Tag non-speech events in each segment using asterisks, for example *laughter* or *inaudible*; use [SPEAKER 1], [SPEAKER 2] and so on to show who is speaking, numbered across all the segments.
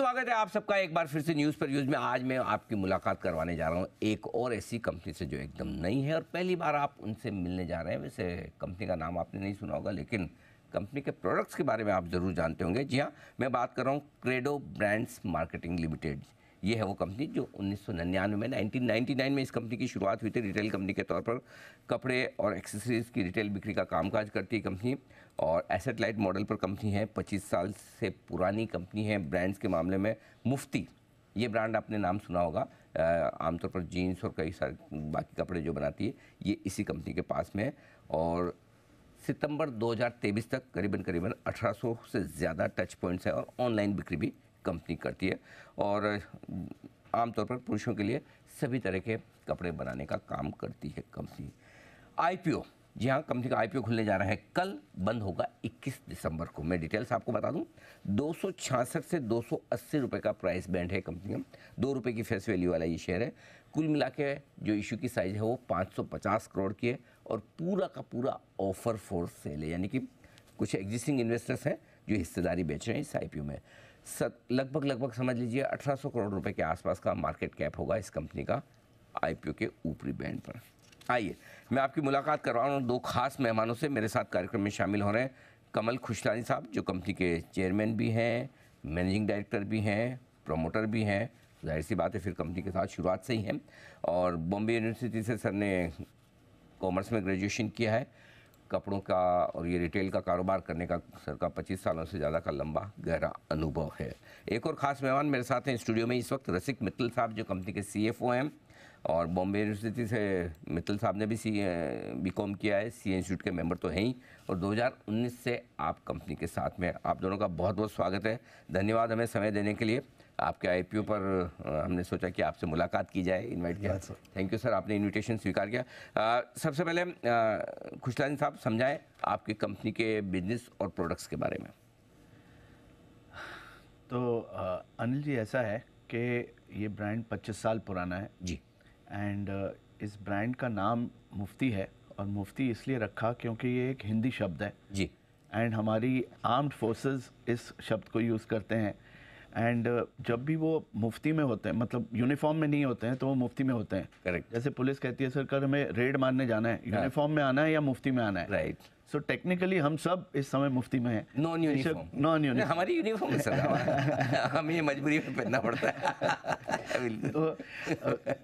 [SPEAKER 1] स्वागत है आप सबका एक बार फिर से न्यूज़ पर यूज़ में आज मैं आपकी मुलाकात करवाने जा रहा हूँ एक और ऐसी कंपनी से जो एकदम नई है और पहली बार आप उनसे मिलने जा रहे हैं वैसे कंपनी का नाम आपने नहीं सुना होगा लेकिन कंपनी के प्रोडक्ट्स के बारे में आप ज़रूर जानते होंगे जी हाँ मैं बात कर रहा हूँ क्रेडो ब्रांड्स मार्केटिंग लिमिटेड ये है वो कंपनी जो उन्नीस में 1999 में इस कंपनी की शुरुआत हुई थी रिटेल कंपनी के तौर पर कपड़े और एक्सेसरीज की रिटेल बिक्री का कामकाज करती है कंपनी और एसेट लाइट मॉडल पर कंपनी है पच्चीस साल से पुरानी कंपनी है ब्रांड्स के मामले में मुफ्ती ये ब्रांड आपने नाम सुना होगा आमतौर पर जीन्स और कई सारे बाकी कपड़े जो बनाती है ये इसी कंपनी के पास में है और सितंबर 2023 तक करीबन करीबन 1800 से ज़्यादा टच पॉइंट्स हैं और ऑनलाइन बिक्री भी कंपनी करती है और आमतौर पर पुरुषों के लिए सभी तरह के कपड़े बनाने का काम करती है कंपनी आईपीओ जी हाँ कंपनी का आईपीओ खुलने जा रहा है कल बंद होगा 21 दिसंबर को मैं डिटेल्स आपको बता दूं दो से दो रुपए का प्राइस बैंड है कंपनी का दो रुपये की फेस वैल्यू वाला ये शेयर है कुल मिला के जो इशू की साइज़ है वो 550 करोड़ की है और पूरा का पूरा ऑफर फोर्स सेल है यानी कि कुछ एग्जिस्टिंग इन्वेस्टर्स हैं जो हिस्सेदारी बेच रहे हैं इस आई में लगभग लगभग समझ लीजिए 1800 करोड़ रुपए के आसपास का मार्केट कैप होगा इस कंपनी का आईपीओ के ऊपरी बैंड पर आइए मैं आपकी मुलाकात करवा रहा हूँ दो खास मेहमानों से मेरे साथ कार्यक्रम में शामिल हो रहे हैं कमल खुशलानी साहब जो कंपनी के चेयरमैन भी हैं मैनेजिंग डायरेक्टर भी हैं प्रोमोटर भी हैं जाहिर सी बात है फिर कंपनी के साथ शुरुआत से ही हैं और बॉम्बे यूनिवर्सिटी से सर ने कॉमर्स में ग्रेजुएशन किया है कपड़ों का और ये रिटेल का कारोबार करने का सर का पच्चीस सालों से ज़्यादा का लंबा गहरा अनुभव है एक और ख़ास मेहमान मेरे साथ हैं स्टूडियो में इस वक्त रसिक मित्तल साहब जो कंपनी के सी हैं और बॉम्बे यूनिवर्सिटी से मित्तल साहब ने भी सी बी कॉम किया है सी इंस्टीट्यूट के मेंबर तो हैं ही और 2019 से आप कंपनी के साथ में आप दोनों का बहुत बहुत स्वागत है धन्यवाद हमें समय देने के लिए आपके आईपीओ पर हमने सोचा कि आपसे मुलाकात की जाए इनवाइट किया थैंक यू सर आपने इनविटेशन स्वीकार किया सबसे पहले खुशलाइन साहब समझाएं आपकी कंपनी के बिजनेस और प्रोडक्ट्स के बारे में
[SPEAKER 2] तो अनिल जी ऐसा है कि ये ब्रांड 25 साल पुराना है जी एंड इस ब्रांड का नाम मुफ्ती है और मुफ्ती इसलिए रखा क्योंकि ये एक हिंदी शब्द है जी एंड हमारी आर्म्ड फोर्सेस इस शब्द को यूज़ करते हैं एंड uh, जब भी वो मुफ्ती में होते हैं मतलब यूनिफॉर्म में नहीं होते हैं तो वो मुफ्ती में होते हैं करेक्ट जैसे पुलिस कहती है सर कल हमें रेड मारने जाना है यूनिफॉर्म हाँ। में आना है या मुफ्ती में आना है right right. So so, technically हम सब इस समय मुफ्ती में हैं नॉन यूनिफॉर्म नॉन यूनिफॉर्म हमारी यूनिफॉर्म है सर *laughs* हमें मजबूरी में पहनना पड़ता है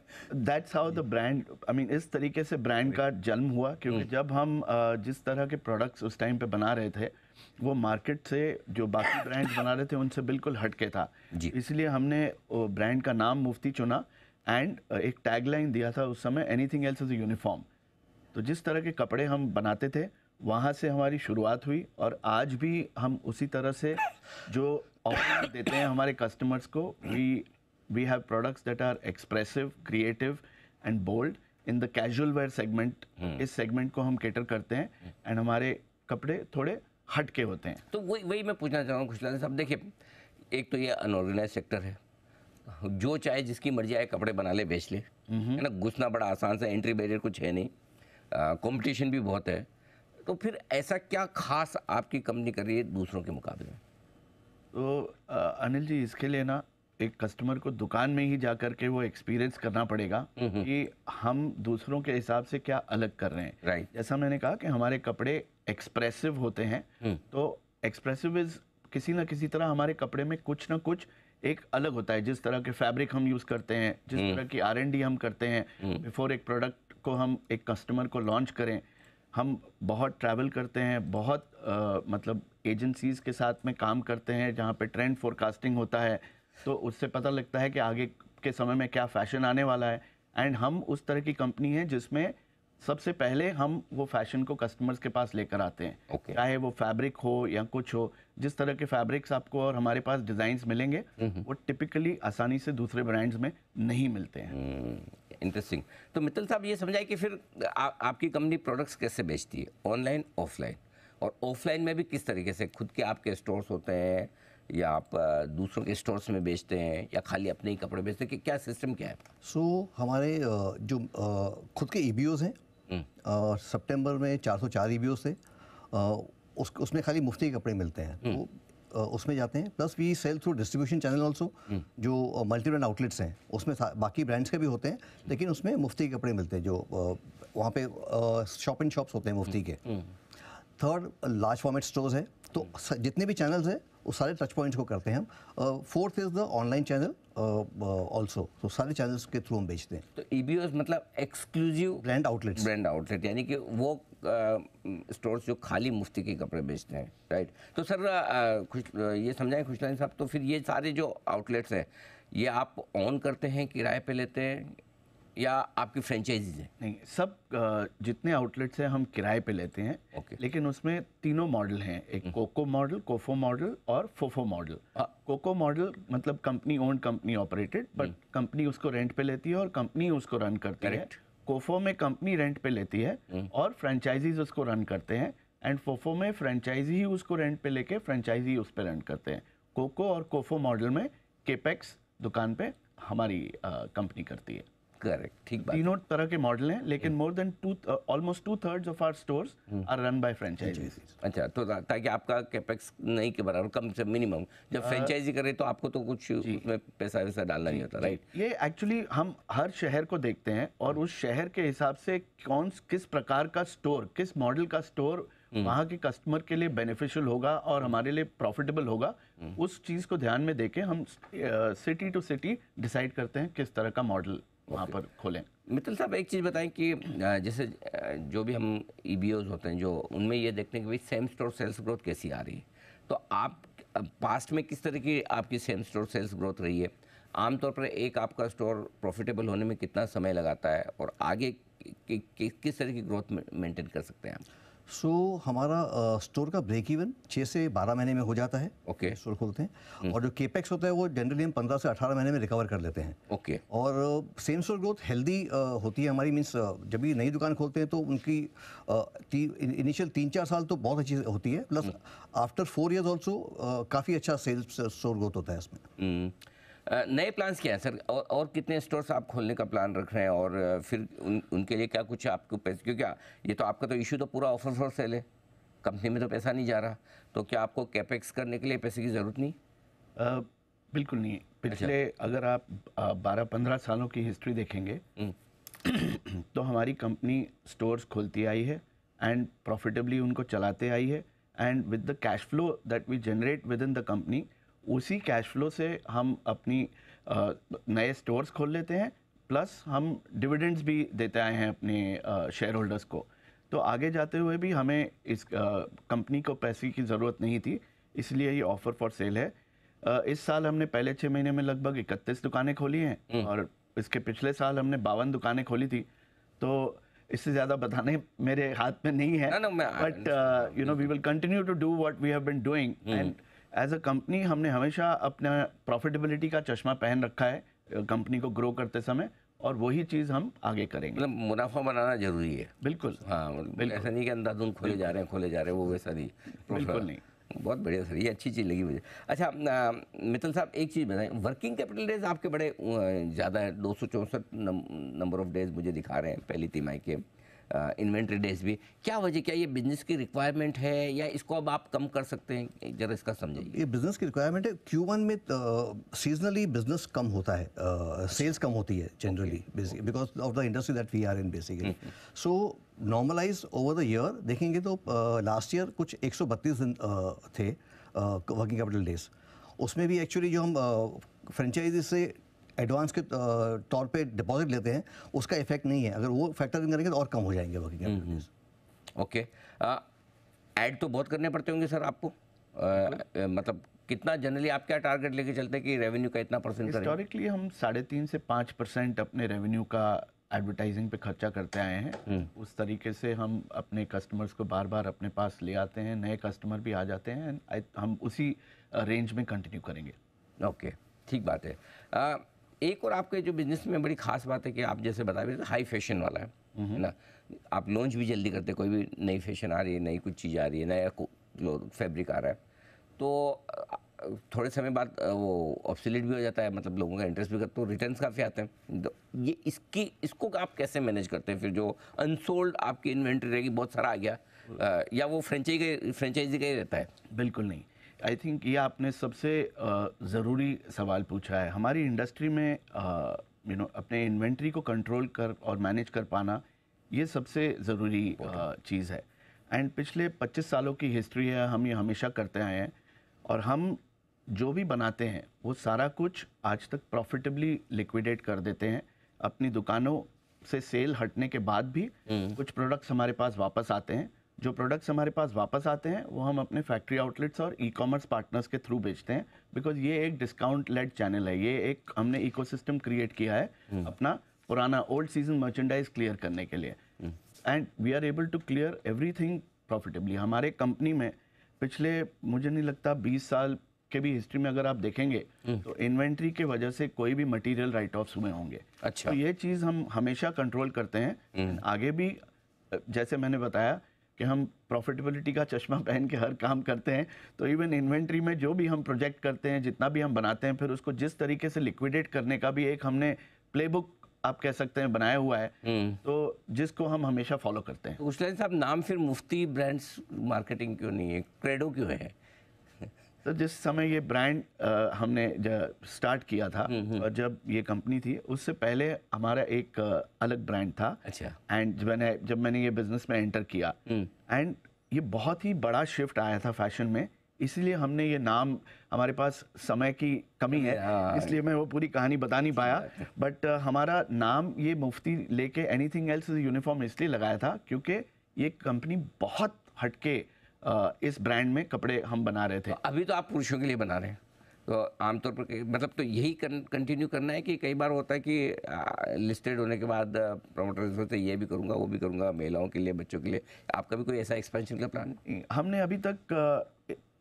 [SPEAKER 2] that's how the brand I mean इस तरीके से ब्रांड का जन्म हुआ क्योंकि hmm. जब हम uh, जिस तरह के प्रोडक्ट्स उस टाइम पे बना रहे थे वो मार्केट से जो बाकी ब्रांड्स बना रहे थे उनसे बिल्कुल हटके था इसलिए हमने ब्रांड का नाम मुफ्ती चुना एंड एक टैगलाइन दिया था उस समय एनीथिंग एल्स इज़ यूनिफॉर्म तो जिस तरह के कपड़े हम बनाते थे वहाँ से हमारी शुरुआत हुई और आज भी हम उसी तरह से जो ऑफर देते हैं हमारे कस्टमर्स को we we have products that are expressive creative and bold in the casual wear segment इस सेगमेंट को हम कैटर करते हैं एंड हमारे कपड़े थोड़े हट के होते हैं तो वही
[SPEAKER 1] वही मैं पूछना चाहूँगा खुशला साहब देखिए एक तो
[SPEAKER 2] ये अनऑर्गेनाइज सेक्टर है
[SPEAKER 1] जो चाहे जिसकी मर्जी आए कपड़े बना ले बेच ले है ना घुसना बड़ा आसान सा एंट्री बैरियर कुछ है नहीं कंपटीशन भी बहुत है तो फिर ऐसा क्या खास आपकी कंपनी कर रही है दूसरों के मुकाबले
[SPEAKER 2] तो आ, अनिल जी इसके लिए ना एक कस्टमर को दुकान में ही जा करके वो एक्सपीरियंस करना पड़ेगा कि हम दूसरों के हिसाब से क्या अलग कर रहे हैं राइट जैसा मैंने कहा कि हमारे कपड़े एक्सप्रेसिव होते हैं हम्म। तो एक्सप्रेसिव इज किसी ना किसी तरह हमारे कपड़े में कुछ ना कुछ एक अलग होता है जिस तरह के फैब्रिक हम यूज़ करते हैं जिस हम्म। तरह की आर हम करते हैं बिफोर हम्म। एक प्रोडक्ट को हम एक कस्टमर को लॉन्च करें हम बहुत ट्रैवल करते हैं बहुत आ, मतलब एजेंसीज के साथ में काम करते हैं जहाँ पे ट्रेंड फोरकास्टिंग होता है तो उससे पता लगता है कि आगे के समय में क्या फैशन आने वाला है एंड हम उस तरह की कंपनी है जिसमें सबसे पहले हम वो फैशन को कस्टमर्स के पास लेकर आते हैं okay. चाहे वो फैब्रिक हो या कुछ हो जिस तरह के फैब्रिक्स आपको और हमारे पास डिजाइन मिलेंगे हम्म। वो टिपिकली आसानी से दूसरे ब्रांड्स में नहीं मिलते हैं इंटरेस्टिंग हम्म, तो मित्तल साहब ये समझाए कि फिर
[SPEAKER 1] आ, आपकी कंपनी प्रोडक्ट्स कैसे बेचती है ऑनलाइन ऑफलाइन और ऑफलाइन में भी किस तरीके से खुद के आपके स्टोर्स होते हैं या आप दूसरों के स्टोर्स में बेचते हैं या खाली अपने ही कपड़े बेचते हैं कि क्या सिस्टम क्या है
[SPEAKER 3] सो so, हमारे जो खुद के ई e हैं और हम्म। सितंबर में 404 रिव्यूज थे उस उसमें खाली मुफ्ती कपड़े मिलते हैं हम्म। तो उसमें जाते हैं plus we sell through distribution channel also hmm. जो मल्टी ब्रांड आउटलेट्स हैं उसमें बाकी ब्रांड्स के भी होते हैं लेकिन उसमें मुफ्ती कपड़े मिलते हैं जो वहाँ पे शॉप इन शॉप्स होते हैं मुफ्ती के थर्ड लार्ज फॉर्मेट स्टोर्स है तो जितने भी चैनल्स हैं उस सारे टच पॉइंट्स को करते हैं हम fourth is the online channel also तो सारे चैनल्स के थ्रू हम बेचते हैं
[SPEAKER 1] तो ई e मतलब exclusive brand outlet brand outlet यानी कि वो स्टोर्स जो खाली मुफ्ती के कपड़े बेचते हैं राइट तो सर खुश ये समझाएं खुशलाइन साहब तो फिर ये सारे जो आउटलेट्स हैं ये
[SPEAKER 2] आप ऑन करते हैं किराए पे लेते हैं या आपकी फ्रेंचाइजीज है नहीं सब जितने आउटलेट्स हैं हम किराए पे लेते हैं okay. लेकिन उसमें तीनों मॉडल हैं एक कोको मॉडल कोफो मॉडल और फोफो मॉडल कोको मॉडल मतलब company owned company operated but company उसको रेंट पे लेती है और कंपनी उसको रन करती Correct. है कोफो में कंपनी रेंट पे लेती है हम्म। और फ्रेंचाइजीज उसको रन करते हैं एंड फोफो में फ्रेंचाइजी ही उसको रेंट पे लेके फ्रेंचाइजी उस पर रन करते हैं कोको और कोफो मॉडल में केपेक्स दुकान पे हमारी कंपनी करती है करेक्ट ठीक बात तीनों तरह के मॉडल हैं लेकिन more than two almost two thirds of our stores are run by franchisees अच्छा तो ताकि आपका
[SPEAKER 1] कैपेक्स नहीं के बराबर कम से मिनिमम जब फ्रेंचाइजी uh, करे तो आपको तो कुछ उसमें पैसा वैसा
[SPEAKER 2] डालना नहीं होता राइट ये एक्चुअली हम हर शहर को देखते हैं और hmm. उस शहर के हिसाब से कौन किस प्रकार का स्टोर किस मॉडल का स्टोर hmm. वहाँ के कस्टमर के लिए बेनिफिशियल होगा और hmm. हमारे लिए प्रॉफिटेबल होगा उस चीज़ को ध्यान में देके हम सिटी टू सिटी डिसाइड करते हैं किस तरह का मॉडल वहाँ पर खोलें मित्तल साहब एक चीज़ बताएं कि
[SPEAKER 1] जैसे जो भी हम ई e होते हैं जो उनमें ये देखते हैं कि भाई सेम स्टोर सेल्स ग्रोथ कैसी आ रही है तो आप पास्ट में किस तरह की आपकी सेम स्टोर सेल्स ग्रोथ रही है आमतौर पर एक आपका स्टोर प्रॉफिटेबल होने में कितना समय लगाता है और आगे कि, कि, किस तरह की ग्रोथ मेंटेन कर सकते हैं आप
[SPEAKER 3] सो so, हमारा आ, स्टोर का ब्रेक इवन छः से बारह महीने में हो जाता है ओके okay. स्टोर खोलते हैं हम्म। और जो केपेक्स होता है वो जनरली हम पंद्रह से अठारह महीने में रिकवर कर लेते हैं ओके okay. और सेम स्टोर ग्रोथ हेल्दी होती है हमारी मीन्स जब भी नई दुकान खोलते हैं तो उनकी ती, इनिशियल तीन चार साल तो बहुत अच्छी होती है plus after four years also काफ़ी अच्छा सेल्स स्टोर ग्रोथ होता है इसमें
[SPEAKER 1] हम्म। नए प्लान्स क्या हैं सर और और कितने स्टोर्स आप खोलने का प्लान रख रहे हैं और फिर उन, उनके लिए क्या कुछ आपको पैसे क्योंकि ये तो आपका तो इशू तो पूरा ऑफर फॉर सेल है कंपनी में तो पैसा नहीं जा रहा तो
[SPEAKER 2] क्या आपको कैपेक्स करने के लिए पैसे की ज़रूरत नहीं आ, बिल्कुल नहीं पिछले अच्छा। अगर आप बारह पंद्रह सालों की हिस्ट्री देखेंगे हम्म। *clears throat* तो हमारी कंपनी स्टोर्स खोलती आई है एंड प्रॉफिटेबली उनको चलाते आई है and with the cash flow that we generate within the company उसी कैश फ्लो से हम अपनी नए स्टोर्स खोल लेते हैं प्लस हम डिविडेंड्स भी देते आए हैं अपने शेयर होल्डर्स को तो आगे जाते हुए भी हमें इस कंपनी को पैसे की ज़रूरत नहीं थी इसलिए ये ऑफ़र फॉर सेल है इस साल हमने पहले छः महीने में लगभग इकतीस दुकानें खोली हैं हम्म। और इसके पिछले साल हमने बावन दुकानें खोली थी तो इससे ज़्यादा बताने मेरे हाथ में नहीं है but you know we will continue to do what we have been doing and as a company हमने हमेशा अपने प्रॉफिटेबिलिटी का चश्मा पहन रखा है कंपनी को ग्रो करते समय और वही चीज़ हम आगे करेंगे मतलब मुनाफा बनाना जरूरी है बिल्कुल हाँ बिल्कुल ऐसा नहीं कि अंधाधुन खोले
[SPEAKER 1] जा रहे हैं खोले जा रहे हैं वो वैसा नहीं बिल्कुल नहीं बहुत बढ़िया सर ये अच्छी चीज़ लगी मुझे अच्छा मित्तल साहब एक चीज़ बताएं वर्किंग कैपिटल डेज आपके बड़े ज़्यादा है दो नंबर ऑफ डेज मुझे दिखा रहे हैं पहली तिमाही के इन्वेंट्री डेज भी क्या वजह क्या ये बिजनेस की रिक्वायरमेंट है या इसको अब आप कम कर सकते हैं जरा इसका समझिए
[SPEAKER 3] ये बिजनेस की रिक्वायरमेंट है क्यू वन में सीजनली बिजनेस कम होता है सेल्स कम होती है generally because of the industry that we are in basically so normalize over the year देखेंगे तो लास्ट ईयर कुछ 132 दिन थे वर्किंग कैपिटल डेज उसमें भी एक्चुअली जो हम फ्रेंचाइजी से एडवांस के तौर पे डिपॉजिट लेते हैं उसका इफेक्ट नहीं है अगर वो फैक्टर इन करेंगे तो और कम हो जाएंगे
[SPEAKER 1] बाकी ओके ऐड तो बहुत करने पड़ते होंगे सर आपको मतलब कितना जनरली आप क्या टारगेट लेके चलते हैं कि रेवेन्यू का इतना परसेंट हिस्टोरिकली
[SPEAKER 2] हम साढ़े तीन से पाँच परसेंट अपने रेवेन्यू का एडवर्टाइजिंग पे खर्चा करते आए हैं हम्म। उस तरीके से हम अपने कस्टमर्स को बार बार अपने पास ले आते हैं नए कस्टमर भी आ जाते हैं हम उसी रेंज में कंटिन्यू करेंगे ओके ठीक बात है आ,
[SPEAKER 1] एक और आपके जो बिजनेस में बड़ी खास बात है कि आप जैसे बता रहे हाई फैशन वाला है ना आप लॉन्च भी जल्दी करते कोई भी नई फैशन आ रही है नई कुछ चीज़ आ रही है नया फैब्रिक आ रहा है तो थोड़े समय बाद वो ऑप्सिलेट भी हो जाता है मतलब लोगों का इंटरेस्ट भी करते हो रिटर्न काफ़ी आते हैं तो ये इसकी इसको आप कैसे मैनेज करते हैं फिर जो अनसोल्ड
[SPEAKER 2] आपकी इन्वेंट्री रहेगी बहुत सारा आ गया आ, या वो फ्रेंचाइजी के फ्रेंचाइजी का ही रहता है बिल्कुल नहीं आई थिंक ये आपने सबसे ज़रूरी सवाल पूछा है हमारी इंडस्ट्री में यू नो अपने इन्वेंट्री को कंट्रोल कर और मैनेज कर पाना ये सबसे ज़रूरी चीज़ है एंड पिछले 25 सालों की हिस्ट्री है हम ये हमेशा करते आए हैं और हम जो भी बनाते हैं वो सारा कुछ आज तक प्रॉफिटेबली लिक्विडेट कर देते हैं अपनी दुकानों से सेल हटने के बाद भी हम्म। कुछ प्रोडक्ट्स हमारे पास वापस आते हैं जो प्रोडक्ट्स हमारे पास वापस आते हैं वो हम अपने फैक्ट्री आउटलेट्स और ई कॉमर्स पार्टनर्स के थ्रू बेचते हैं बिकॉज ये एक डिस्काउंट लेड चैनल है ये एक हमने इकोसिस्टम क्रिएट किया है हम्म। अपना पुराना ओल्ड सीजन मर्चेंडाइज क्लियर करने के लिए and we are able to clear everything profitably हमारे कंपनी में पिछले मुझे नहीं लगता 20 साल के भी हिस्ट्री में अगर आप देखेंगे हम्म। तो इन्वेंट्री के वजह से कोई भी मटेरियल राइट ऑफ्स हुए होंगे अच्छा तो ये चीज़ हम हमेशा कंट्रोल करते हैं हम्म। आगे भी जैसे मैंने बताया कि हम प्रॉफिटेबिलिटी का चश्मा पहन के हर काम करते हैं तो इवन इन्वेंट्री में जो भी हम प्रोजेक्ट करते हैं जितना भी हम बनाते हैं फिर उसको जिस तरीके से लिक्विडेट करने का भी एक हमने प्लेबुक आप कह सकते हैं बनाया हुआ है हम्म। तो जिसको हम हमेशा फॉलो करते हैं तो उस साहब नाम फिर मुफ्ती ब्रांड्स मार्केटिंग क्यों नहीं है क्रेडो क्यों है तो जिस समय ये ब्रांड हमने स्टार्ट किया था हम्म, हम्म। और जब ये कंपनी थी उससे पहले हमारा एक अलग ब्रांड था अच्छा एंड मैंने जब मैंने ये बिजनेस में एंटर किया एंड हम्म। ये बहुत ही बड़ा शिफ्ट आया था फैशन में इसलिए हमने ये नाम हमारे पास समय की कमी है इसलिए मैं वो पूरी कहानी बता नहीं पाया बट हमारा नाम ये मुफ्ती लेके एनीथिंग एल्स यूनिफॉर्म इसलिए लगाया था क्योंकि ये कंपनी बहुत हटके इस ब्रांड में कपड़े हम बना रहे थे तो अभी तो आप पुरुषों के लिए बना रहे हैं तो आमतौर पर मतलब तो यही कंटिन्यू करना
[SPEAKER 1] है कि कई बार होता है कि लिस्टेड होने के बाद प्रमोटर सोचते ये भी करूँगा वो भी करूँगा
[SPEAKER 2] महिलाओं के लिए बच्चों के लिए आपका भी कोई ऐसा एक्सपेंशन का प्लान हमने अभी तक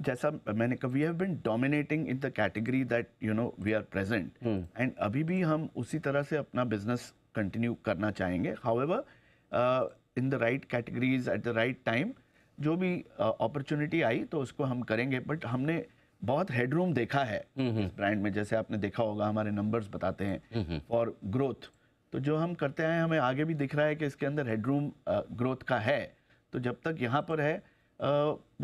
[SPEAKER 2] जैसा मैंने कहा we have been dominating in the category that you know we are present and अभी भी हम उसी तरह से अपना बिजनेस कंटिन्यू करना चाहेंगे however in the right categories at the right time जो भी अपॉर्चुनिटी आई तो उसको हम करेंगे बट हमने बहुत हेडरूम देखा है हम्म, हम्म। इस ब्रांड में जैसे आपने देखा होगा हमारे नंबर्स बताते हैं फॉर हम्म, ग्रोथ तो जो हम करते हैं हमें आगे भी दिख रहा है कि इसके अंदर हेडरूम ग्रोथ का है तो जब तक यहाँ पर है आ,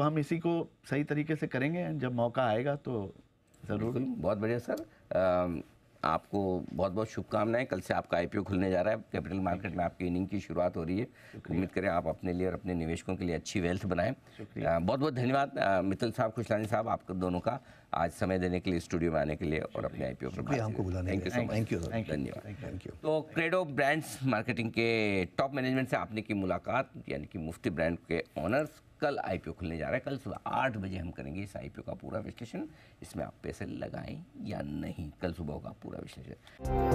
[SPEAKER 2] हम इसी को सही तरीके से करेंगे जब मौका आएगा तो ज़रूर बहुत बढ़िया सर आ, आपको
[SPEAKER 1] बहुत बहुत शुभकामनाएं कल से आपका आईपीओ खुलने जा रहा है कैपिटल मार्केट में आपकी इनिंग की शुरुआत हो रही है उम्मीद करें आप अपने लिए और अपने निवेशकों के लिए अच्छी वेल्थ बनाएं बहुत बहुत धन्यवाद मित्तल साहब खुशलानी साहब आप दोनों का आज समय देने के लिए स्टूडियो में आने के लिए और अपने I P thank you so
[SPEAKER 3] much thank you धन्यवाद थैंक यू
[SPEAKER 1] तो क्रेडो ब्रांड्स मार्केटिंग के टॉप मैनेजमेंट से आपने की मुलाकात यानी कि मुफ्ती ब्रांड के ऑनर्स कल आईपीओ खुलने जा रहा है कल सुबह आठ बजे हम करेंगे इस आईपीओ का पूरा विश्लेषण इसमें आप पैसे लगाएं या नहीं कल सुबह होगा पूरा विश्लेषण